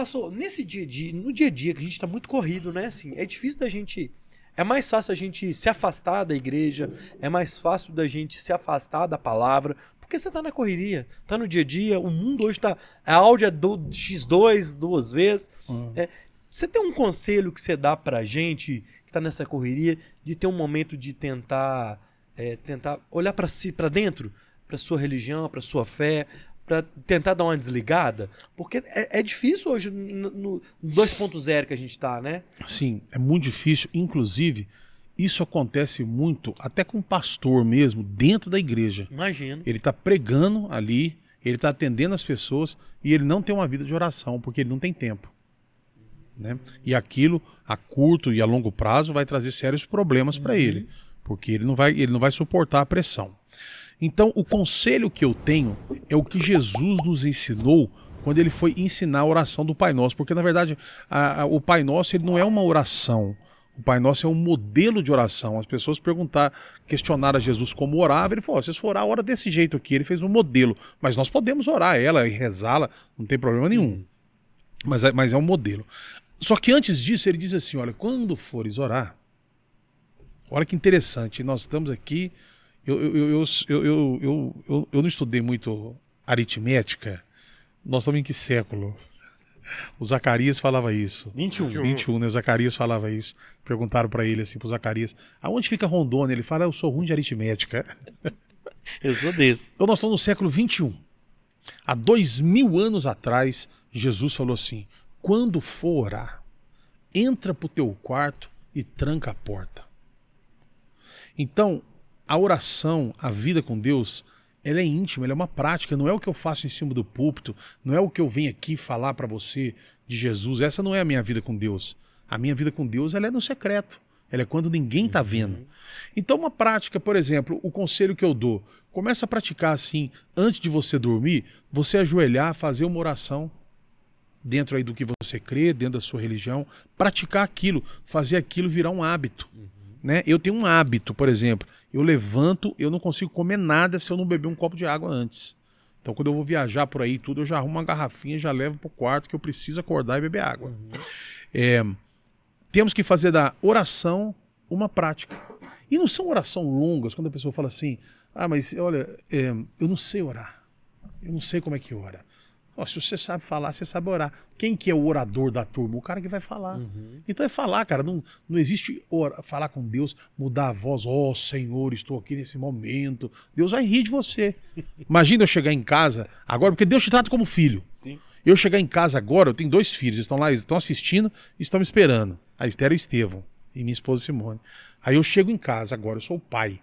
Pastor, nesse dia, no dia a dia que a gente está muito corrido, né? Assim, é difícil da gente. É mais fácil a gente se afastar da igreja, é mais fácil da gente se afastar da palavra, porque você está na correria, está no dia a dia, o mundo hoje está. A áudio é do X2 duas vezes. É, você tem um conselho que você dá para a gente que está nessa correria de ter um momento de tentar é, tentar olhar para si, para dentro, para sua religião, para sua fé, para tentar dar uma desligada? Porque é, é difícil hoje no, no 2.0 que a gente está, né? Sim, é muito difícil. Inclusive, isso acontece muito até com o pastor mesmo, dentro da igreja. Imagino. Ele está pregando ali, ele está atendendo as pessoas e ele não tem uma vida de oração, porque ele não tem tempo. Né? E aquilo, a curto e a longo prazo, vai trazer sérios problemas uhum. para ele, porque ele não, vai, ele não vai suportar a pressão. Então, o conselho que eu tenho é o que Jesus nos ensinou quando ele foi ensinar a oração do Pai Nosso, porque na verdade a, a, o Pai Nosso ele não é uma oração. O Pai Nosso é um modelo de oração. As pessoas perguntar, questionaram a Jesus como orava, ele falou: vocês foram orar, ora desse jeito aqui. Ele fez um modelo, mas nós podemos orar ela e rezá-la, não tem problema nenhum. Mas é, mas é um modelo. Só que antes disso, ele diz assim: olha, quando fores orar, olha que interessante, nós estamos aqui eu, eu, eu, eu, eu, não estudei muito aritmética. Nós estamos em que século? O Zacarias falava isso. 21. 21, né? O Zacarias falava isso. Perguntaram para ele, assim, para o Zacarias, aonde fica Rondônia? Ele fala, eu sou ruim de aritmética. Eu sou desse. Então nós estamos no século 21. Há dois mil anos atrás, Jesus falou assim, quando for orar, entra pro teu quarto e tranca a porta. Então, a oração, a vida com Deus, ela é íntima, ela é uma prática, não é o que eu faço em cima do púlpito, não é o que eu venho aqui falar para você de Jesus, essa não é a minha vida com Deus. A minha vida com Deus, ela é no secreto. Ela é quando ninguém está uhum. vendo. Então, uma prática, por exemplo, o conselho que eu dou, começa a praticar assim, antes de você dormir, você ajoelhar, fazer uma oração dentro aí do que você crê, dentro da sua religião, praticar aquilo, fazer aquilo virar um hábito. Uhum né? Eu tenho um hábito, por exemplo, eu levanto, eu não consigo comer nada se eu não beber um copo de água antes. Então, quando eu vou viajar por aí tudo, eu já arrumo uma garrafinha, já levo para o quarto que eu preciso acordar e beber água. Uhum. É, temos que fazer da oração uma prática. E não são orações longas, quando a pessoa fala assim, ah, mas olha, é, eu não sei orar. Eu não sei como é que ora se você sabe falar, você sabe orar. Quem que é o orador da turma? O cara que vai falar. Uhum. Então é falar, cara. Não, não existe or... falar com Deus, mudar a voz. Ó oh, Senhor, estou aqui nesse momento. Deus vai rir de você. Imagina eu chegar em casa agora, porque Deus te trata como filho. Sim. Eu chegar em casa agora, eu tenho dois filhos, eles estão lá, eles estão assistindo e estão me esperando. A Esther e o Estevão e minha esposa Simone. Aí eu chego em casa agora, eu sou o pai.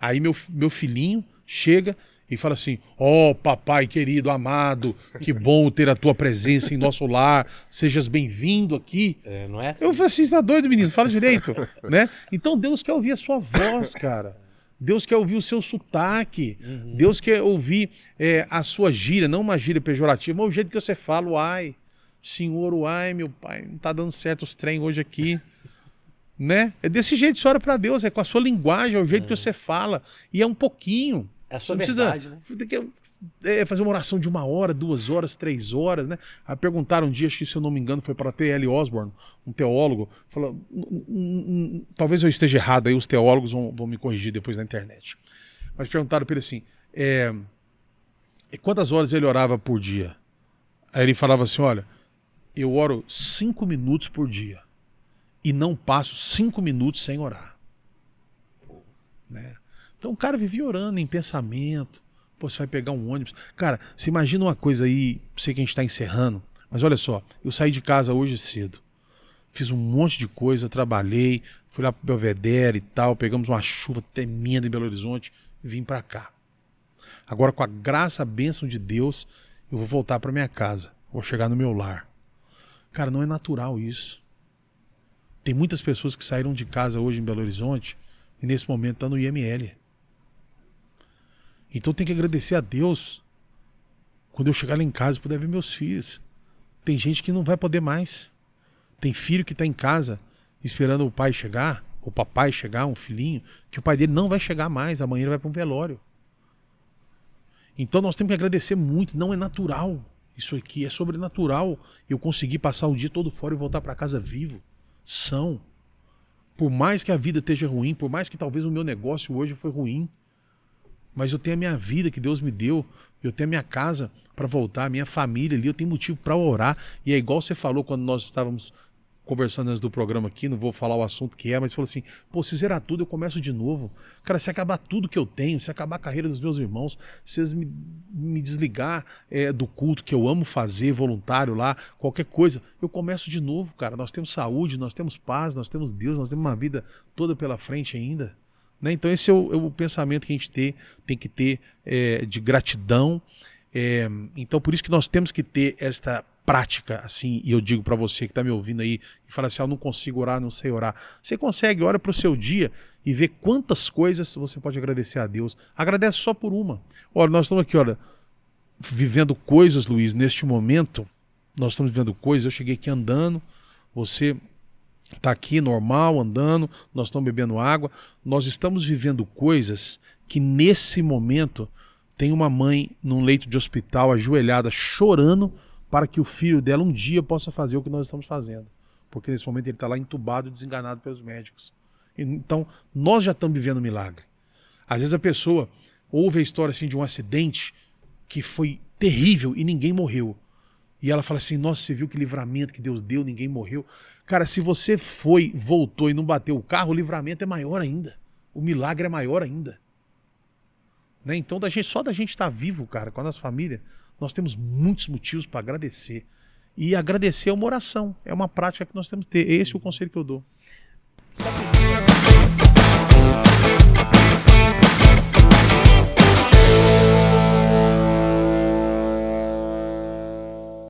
Aí meu, meu filhinho chega, e fala assim: Ó oh, papai querido, amado, que bom ter a tua presença em nosso lar, sejas bem-vindo aqui. É, não é assim? Eu falei assim: tá doido, menino, fala direito. né? Então Deus quer ouvir a sua voz, cara. Deus quer ouvir o seu sotaque. Uhum. Deus quer ouvir é, a sua gíria, não uma gíria pejorativa, mas o jeito que você fala, uai. Senhor, uai, meu pai, não tá dando certo os trem hoje aqui. né? É desse jeito que você é ora para Deus, é com a sua linguagem, é o jeito que é. você fala. E é um pouquinho. É a sua verdade, precisa, né? É, é, fazer uma oração de uma hora, duas horas, três horas, né? Aí perguntaram um dia, acho que se eu não me engano, foi para T.L. Osborne, um teólogo, falou, talvez eu esteja errado, aí os teólogos vão, vão me corrigir depois na internet. Mas perguntaram para ele assim, é, quantas horas ele orava por dia? Aí ele falava assim, olha, eu oro cinco minutos por dia e não passo cinco minutos sem orar. Né? Então o cara vivia orando em pensamento. Pô, você vai pegar um ônibus. Cara, você imagina uma coisa aí, sei que a gente está encerrando, mas olha só, eu saí de casa hoje cedo. Fiz um monte de coisa, trabalhei, fui lá pro Belvedere e tal, pegamos uma chuva tremenda em Belo Horizonte e vim para cá. Agora, com a graça, a bênção de Deus, eu vou voltar para minha casa, vou chegar no meu lar. Cara, não é natural isso. Tem muitas pessoas que saíram de casa hoje em Belo Horizonte e nesse momento tá no IML. Então tem que agradecer a Deus quando eu chegar lá em casa e puder ver meus filhos. Tem gente que não vai poder mais. Tem filho que está em casa esperando o pai chegar, o papai chegar, um filhinho, que o pai dele não vai chegar mais, amanhã ele vai para um velório. Então nós temos que agradecer muito, não é natural isso aqui, é sobrenatural eu conseguir passar o dia todo fora e voltar para casa vivo, são. Por mais que a vida esteja ruim, por mais que talvez o meu negócio hoje foi ruim, mas eu tenho a minha vida que Deus me deu, eu tenho a minha casa para voltar, a minha família ali, eu tenho motivo para orar. E é igual você falou quando nós estávamos conversando antes do programa aqui, não vou falar o assunto que é, mas falou assim: pô, se zerar tudo, eu começo de novo. Cara, se acabar tudo que eu tenho, se acabar a carreira dos meus irmãos, se eles me, me desligar é, do culto que eu amo fazer, voluntário lá, qualquer coisa, eu começo de novo, cara. Nós temos saúde, nós temos paz, nós temos Deus, nós temos uma vida toda pela frente ainda. Né? Então, esse é o, é o, pensamento que a gente tem, tem que ter é, de gratidão. É, então, por isso que nós temos que ter esta prática, assim, e eu digo para você que está me ouvindo aí e fala assim: ah, eu não consigo orar, não sei orar. Você consegue, olha para o seu dia e vê quantas coisas você pode agradecer a Deus. Agradece só por uma. Olha, nós estamos aqui, olha, vivendo coisas, Luiz, neste momento, nós estamos vivendo coisas. Eu cheguei aqui andando, você está aqui normal, andando, nós estamos bebendo água, nós estamos vivendo coisas que nesse momento tem uma mãe num leito de hospital ajoelhada chorando para que o filho dela um dia possa fazer o que nós estamos fazendo, porque nesse momento ele está lá entubado, desenganado pelos médicos. Então nós já estamos vivendo um milagre. Às vezes a pessoa ouve a história assim de um acidente que foi terrível e ninguém morreu. E ela fala assim: Nossa, você viu que livramento que Deus deu, ninguém morreu. Cara, se você foi, voltou e não bateu o carro, o livramento é maior ainda. O milagre é maior ainda. Né? Então, da gente, só da gente estar tá vivo, cara, com a nossa família, nós temos muitos motivos para agradecer. E agradecer é uma oração, é uma prática que nós temos que ter. Esse é o conselho que eu dou.